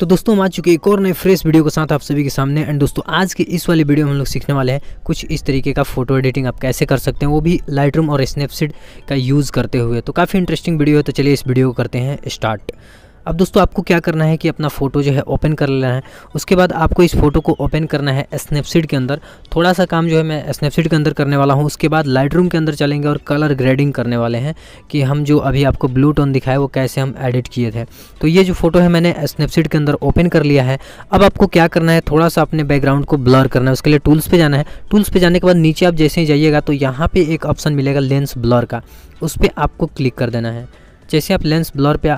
तो दोस्तों हम आ चुके एक और नए फ्रेश वीडियो के साथ आप सभी के सामने एंड दोस्तों आज के इस वाली वीडियो में हम लोग सीखने वाले हैं कुछ इस तरीके का फोटो एडिटिंग आप कैसे कर सकते हैं वो भी लाइट और स्नैपसीड का यूज़ करते हुए तो काफ़ी इंटरेस्टिंग वीडियो है तो चलिए इस वीडियो को करते हैं स्टार्ट अब दोस्तों आपको क्या करना है कि अपना फ़ोटो जो है ओपन कर लेना है उसके बाद आपको इस फोटो को ओपन करना है स्नैपसीड के अंदर थोड़ा सा काम जो है मैं स्नैपसीड के अंदर करने वाला हूँ उसके बाद लाइट के अंदर चलेंगे और कलर ग्रेडिंग करने वाले हैं कि हम जो अभी आपको ब्लू टोन दिखाए वो कैसे हम एडिट किए थे तो ये जो फोटो है मैंने स्नैपसीड के अंदर ओपन कर लिया है अब आपको क्या करना है थोड़ा सा अपने बैकग्राउंड को ब्लर करना है उसके लिए टूल्स पर जाना है टूल्स पर जाने के बाद नीचे आप जैसे ही जाइएगा तो यहाँ पर एक ऑप्शन मिलेगा लेंस ब्लर का उस पर आपको क्लिक कर देना है जैसे आप लेंस ब्लर पे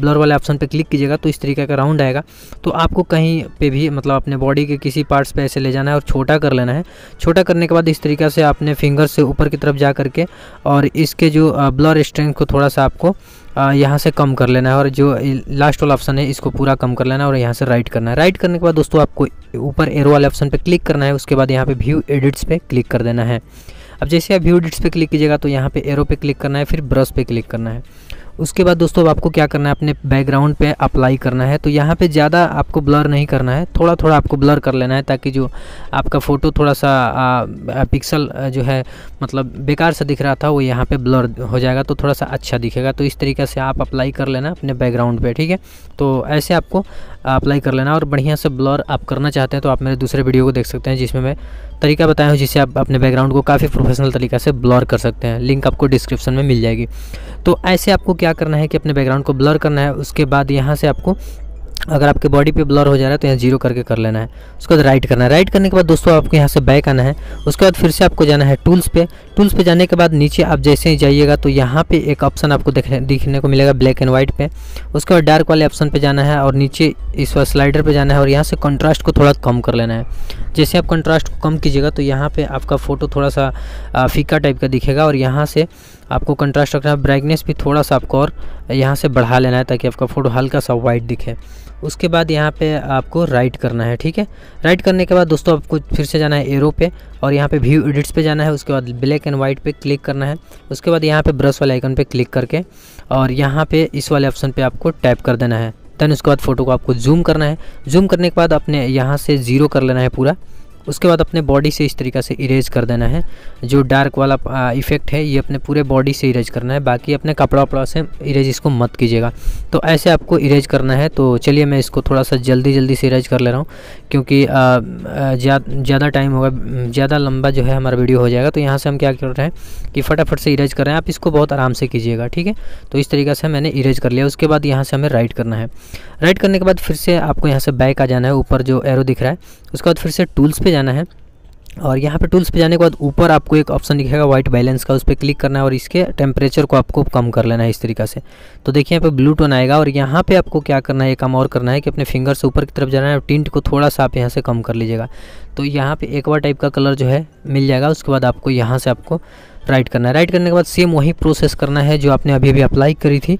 ब्लर वाले ऑप्शन पे क्लिक कीजिएगा तो इस तरीके का राउंड आएगा तो आपको कहीं पे भी मतलब अपने बॉडी के किसी पार्ट्स पे ऐसे ले जाना है और छोटा कर लेना है छोटा करने के बाद इस तरीके से आपने फिंगर से ऊपर की तरफ जा करके और इसके जो ब्लर स्ट्रेंथ को थोड़ा सा आपको यहाँ से कम कर लेना है और जो लास्ट वाला ऑप्शन है इसको पूरा कम कर लेना है और यहाँ से राइट करना है राइट करने के बाद दोस्तों आपको ऊपर एरो वाले ऑप्शन पर क्लिक करना है उसके बाद यहाँ पर व्यू एडिट्स पर क्लिक कर देना है अब जैसे आप व्यू एडिट्स पर क्लिक कीजिएगा तो यहाँ पर एरो पर क्लिक करना है फिर ब्रश पे क्लिक करना है उसके बाद दोस्तों आपको क्या करना है अपने बैकग्राउंड पे अप्लाई करना है तो यहाँ पे ज़्यादा आपको ब्लर नहीं करना है थोड़ा थोड़ा आपको ब्लर कर लेना है ताकि जो आपका फ़ोटो थोड़ा सा आ, पिक्सल जो है मतलब बेकार सा दिख रहा था वो यहाँ पर ब्लर हो जाएगा तो थोड़ा सा अच्छा दिखेगा तो इस तरीके से आप अप्लाई कर लेना अपने बैकग्राउंड पर ठीक है तो ऐसे आपको अप्लाई कर लेना और बढ़िया से ब्लर आप करना चाहते हैं तो आप मेरे दूसरे वीडियो को देख सकते हैं जिसमें मैं तरीका बताया हूँ जिससे आप अपने बैकग्राउंड को काफ़ी प्रोफेशनल तरीके से ब्लर कर सकते हैं लिंक आपको डिस्क्रिप्शन में मिल जाएगी तो ऐसे आपको क्या करना है कि अपने बैकग्राउंड को ब्लर करना है उसके बाद यहाँ से आपको अगर आपके बॉडी पे ब्लर हो जा रहा है तो यहाँ जीरो करके कर लेना है उसके बाद राइट करना है राइट करने के बाद दोस्तों आपको यहाँ से बैक आना है उसके बाद फिर से आपको जाना है टूल्स पे टूल्स पे जाने के बाद नीचे आप जैसे ही जाइएगा तो यहाँ पे एक ऑप्शन आपको देखने दिखने को मिलेगा ब्लैक एंड व्हाइट पे उसके बाद डार्क वाले ऑप्शन पर जाना है और नीचे इस बार स्लाइडर पर जाना है और यहाँ से कंट्रास्ट को थोड़ा कम कर लेना है जैसे आप कंट्रास्ट को कम कीजिएगा तो यहाँ पर आपका फ़ोटो थोड़ा सा फीका टाइप का दिखेगा और यहाँ से आपको कंट्रास्ट रखना है ब्राइटनेस भी थोड़ा सा आपको और यहाँ से बढ़ा लेना है ताकि आपका फ़ोटो हल्का सा वाइट दिखे उसके बाद यहाँ पे आपको राइट करना है ठीक है राइट करने के बाद दोस्तों आपको फिर से जाना है एरो पे और यहाँ पे व्यू एडिट्स पे जाना है उसके बाद ब्लैक एंड वाइट पे क्लिक करना है उसके बाद यहाँ पे ब्रश वाले आइकन पे क्लिक करके और यहाँ पे इस वाले ऑप्शन पे आपको टैप कर देना है देन उसके बाद फ़ोटो को आपको जूम करना है जूम करने के बाद अपने यहाँ से ज़ीरो कर लेना है पूरा उसके बाद अपने बॉडी से इस तरीका से इरेज कर देना है जो डार्क वाला इफेक्ट है ये अपने पूरे बॉडी से इरेज करना है बाकी अपने कपड़ा वपड़ा से इरेज इसको मत कीजिएगा तो ऐसे आपको इरेज करना है तो चलिए मैं इसको थोड़ा सा जल्दी जल्दी से इरेज कर ले रहा हूँ क्योंकि ज़्यादा टाइम होगा ज़्यादा लंबा जो है हमारा वीडियो हो जाएगा तो यहाँ से हम क्या कर रहे हैं कि फटाफट से इरेज कर रहे हैं आप इसको बहुत आराम से कीजिएगा ठीक है तो इस तरीके से मैंने इरेज कर लिया उसके बाद यहाँ से हमें राइट करना है राइट करने के बाद फिर से आपको यहाँ से बैक आ जाना है ऊपर जो एरो दिख रहा है उसके बाद फिर से टूल्स पर जाना है और यहाँ पे टूल्स पे जाने के बाद ऊपर आपको एक ऑप्शन दिखेगा व्हाइट बैलेंस का उस पर क्लिक करना है और इसके टेम्परेचर को आपको कम कर लेना है इस तरीका से तो देखिए यहाँ पे ब्लू टोन आएगा और यहाँ पे आपको क्या करना है काम और करना है कि अपने फिंगर से ऊपर की तरफ जाना है और टिंट को थोड़ा सा आप यहाँ से कम कर लीजिएगा तो यहाँ पर एक बार टाइप का कलर जो है मिल जाएगा उसके बाद आपको यहाँ से आपको राइट करना है राइट करने के बाद सेम वही प्रोसेस करना है जो आपने अभी अभी अप्लाई करी थी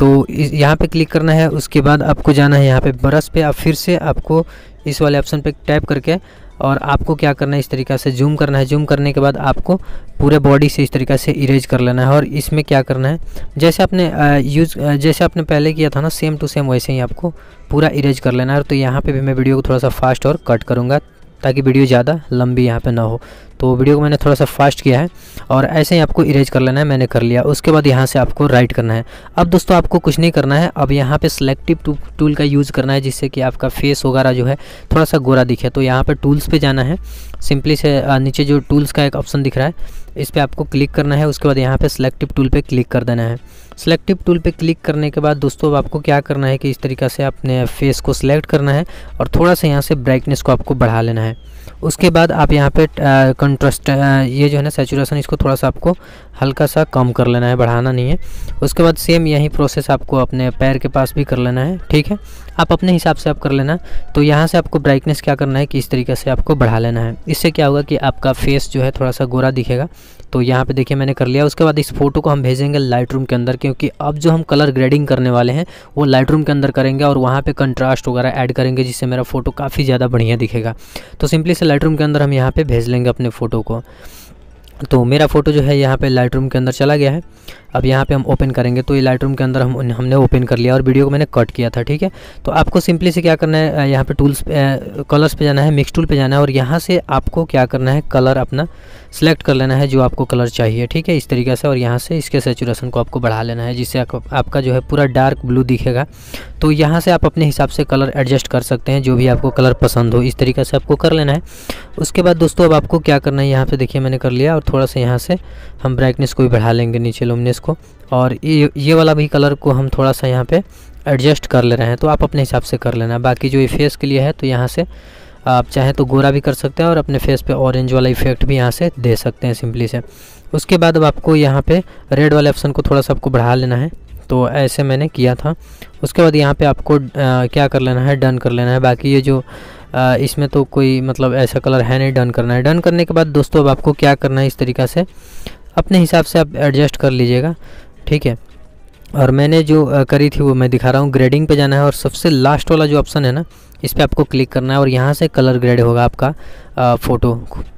तो यहाँ पे क्लिक करना है उसके बाद आपको जाना है यहाँ पे ब्रश पे आप फिर से आपको इस वाले ऑप्शन पे टैप करके और आपको क्या करना है इस तरीका से जूम करना है जूम करने के बाद आपको पूरे बॉडी से इस तरीका से इरेज कर लेना है और इसमें क्या करना है जैसे आपने यूज़ जैसे आपने पहले किया था ना सेम टू सेम वैसे ही आपको पूरा इरेज कर लेना है तो यहाँ पे भी मैं वीडियो को थोड़ा सा फास्ट और कट करूँगा ताकि वीडियो ज़्यादा लंबी यहाँ पे ना हो तो वीडियो को मैंने थोड़ा सा फास्ट किया है और ऐसे ही आपको इरेज कर लेना है मैंने कर लिया उसके बाद यहाँ से आपको राइट करना है अब दोस्तों आपको कुछ नहीं करना है अब यहाँ पे सिलेक्टिव टूल का यूज़ करना है जिससे कि आपका फेस वगैरह जो है थोड़ा सा गोरा दिखे तो यहाँ पर टूल्स पर जाना है सिंपली से नीचे जो टूल्स का एक ऑप्शन दिख रहा है इस पर आपको क्लिक करना है उसके बाद यहाँ पर सेलेक्टिव टूल पर क्लिक कर देना है सेलेक्टिव टूल पे क्लिक करने के बाद दोस्तों अब आपको क्या करना है कि इस तरीका से आपने फेस को सिलेक्ट करना है और थोड़ा सा यहाँ से ब्राइटनेस को आपको बढ़ा लेना है उसके बाद आप यहाँ पे कंट्रास्ट ये जो है ना सेचुरेशन इसको थोड़ा सा आपको हल्का सा कम कर लेना है बढ़ाना नहीं है उसके बाद सेम यही प्रोसेस आपको अपने पैर के पास भी कर लेना है ठीक है आप अपने हिसाब से आप कर लेना तो यहाँ से आपको ब्राइटनेस क्या करना है कि इस तरीके से आपको बढ़ा लेना है इससे क्या होगा कि आपका फेस जो है थोड़ा सा गोरा दिखेगा तो यहाँ पे देखिए मैंने कर लिया उसके बाद इस फोटो को हम भेजेंगे लाइट रूम के अंदर क्योंकि अब जो हम कलर ग्रेडिंग करने वाले हैं वो लाइट रूम के अंदर करेंगे और वहाँ पे कंट्रास्ट वगैरह ऐड करेंगे जिससे मेरा फोटो काफ़ी ज़्यादा बढ़िया दिखेगा तो सिंपली से लाइट रूम के अंदर हम यहाँ पर भेज लेंगे अपने फ़ोटो को तो मेरा फ़ोटो जो है यहाँ पे लाइट के अंदर चला गया है अब यहाँ पे हम ओपन करेंगे तो ये लाइट के अंदर हम हमने ओपन कर लिया और वीडियो को मैंने कट किया था ठीक है तो आपको सिंपली से क्या करना है यहाँ पे टूल्स कलर्स पे जाना है मिक्स टूल पे जाना है और यहाँ से आपको क्या करना है कलर अपना सेलेक्ट कर लेना है जो आपको कलर चाहिए ठीक है इस तरीके से और यहाँ से इसके सेचुरेशन को आपको बढ़ा लेना है जिससे आपका जो है पूरा डार्क ब्लू दिखेगा तो यहाँ से आप अपने हिसाब से कलर एडजस्ट कर सकते हैं जो भी आपको कलर पसंद हो इस तरीके से आपको कर लेना है उसके बाद दोस्तों अब आपको क्या करना है यहाँ पे देखिए मैंने कर लिया और थोड़ा सा यहाँ से हम ब्राइटनेस को भी बढ़ा लेंगे नीचे लुमनेस को और ये ये वाला भी कलर को हम थोड़ा सा यहाँ पर एडजस्ट कर ले रहे हैं तो आप अपने हिसाब से कर लेना बाकी जो ये फेस के लिए है तो यहाँ से आप चाहें तो गोरा भी कर सकते हैं और अपने फेस पे ऑरेंज वाला इफेक्ट भी यहाँ से दे सकते हैं सिंपली से उसके बाद अब आपको यहाँ पे रेड वाले ऑप्शन को थोड़ा सा आपको बढ़ा लेना है तो ऐसे मैंने किया था उसके बाद यहाँ पे आपको आ, क्या कर लेना है डन कर लेना है बाकी ये जो आ, इसमें तो कोई मतलब ऐसा कलर है नहीं डन करना है डन करने के बाद दोस्तों अब आपको क्या करना है इस तरीका से अपने हिसाब से आप एडजस्ट कर लीजिएगा ठीक है और मैंने जो करी थी वो मैं दिखा रहा हूँ ग्रेडिंग पे जाना है और सबसे लास्ट वाला जो ऑप्शन है ना इस पर आपको क्लिक करना है और यहाँ से कलर ग्रेड होगा आपका फ़ोटो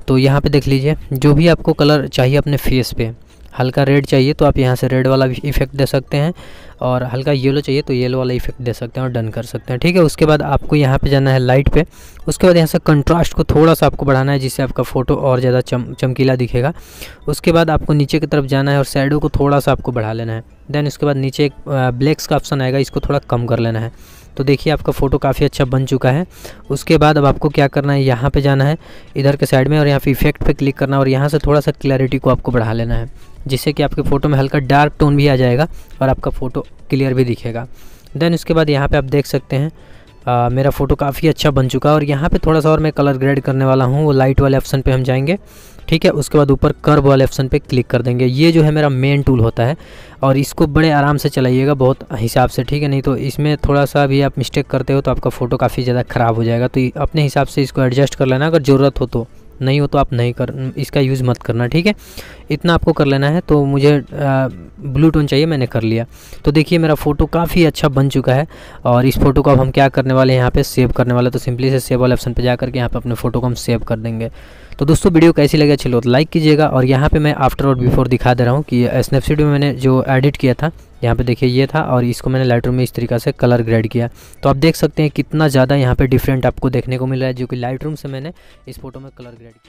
तो यहाँ पे देख लीजिए जो भी आपको कलर चाहिए अपने फेस पे हल्का रेड चाहिए तो आप यहाँ से रेड वाला इफेक्ट दे सकते हैं और हल्का येलो चाहिए तो येलो वाला इफेक्ट दे सकते हैं और डन कर सकते हैं ठीक है उसके बाद आपको यहाँ पे जाना है लाइट पे उसके बाद यहाँ से कंट्रास्ट को थोड़ा सा आपको बढ़ाना है जिससे आपका फ़ोटो और ज़्यादा चम चमकीला दिखेगा उसके बाद आपको नीचे की तरफ जाना है और शेडो को थोड़ा सा आपको बढ़ा लेना है देन उसके बाद नीचे एक ब्लैक्स का ऑप्शन आएगा इसको थोड़ा कम कर लेना है तो देखिए आपका फ़ोटो काफ़ी अच्छा बन चुका है उसके बाद अब आपको क्या करना है यहाँ पे जाना है इधर के साइड में और यहाँ पे इफेक्ट पे क्लिक करना है और यहाँ से थोड़ा सा क्लैरिटी को आपको बढ़ा लेना है जिससे कि आपके फ़ोटो में हल्का डार्क टोन भी आ जाएगा और आपका फ़ोटो क्लियर भी दिखेगा देन उसके बाद यहाँ पर आप देख सकते हैं आ, मेरा फ़ोटो काफ़ी अच्छा बन चुका है और यहाँ पर थोड़ा सा और मैं कलर ग्रेड करने वाला हूँ वो लाइट वाले ऑप्शन पर हम जाएँगे ठीक है उसके बाद ऊपर कर्व वाले ऑप्शन पे क्लिक कर देंगे ये जो है मेरा मेन टूल होता है और इसको बड़े आराम से चलाइएगा बहुत हिसाब से ठीक है नहीं तो इसमें थोड़ा सा भी आप मिस्टेक करते हो तो आपका फ़ोटो काफ़ी ज़्यादा ख़राब हो जाएगा तो अपने हिसाब से इसको एडजस्ट कर लेना अगर ज़रूरत हो तो नहीं हो तो आप नहीं कर इसका यूज़ मत करना ठीक है इतना आपको कर लेना है तो मुझे ब्लू टोन चाहिए मैंने कर लिया तो देखिए मेरा फ़ोटो काफ़ी अच्छा बन चुका है और इस फोटो को अब हम क्या करने वाले हैं यहाँ पे सेव करने वाले तो सिंपली से सेव वाले ऑप्शन पे जा करके यहाँ पे अपने फोटो को हम सेव कर देंगे तो दोस्तों वीडियो कैसी लगे चलो तो लाइक कीजिएगा और यहाँ पर मैं आफ्टर और बिफोर दिखा दे रहा हूँ कि स्नैपसीड में मैंने जो एडिट किया था यहाँ पे देखिए ये था और इसको मैंने लाइट में इस तरीका से कलर ग्रेड किया तो आप देख सकते हैं कितना ज़्यादा यहाँ पे डिफरेंट आपको देखने को मिल रहा है जो कि लाइट से मैंने इस फोटो में कलर ग्रेड किया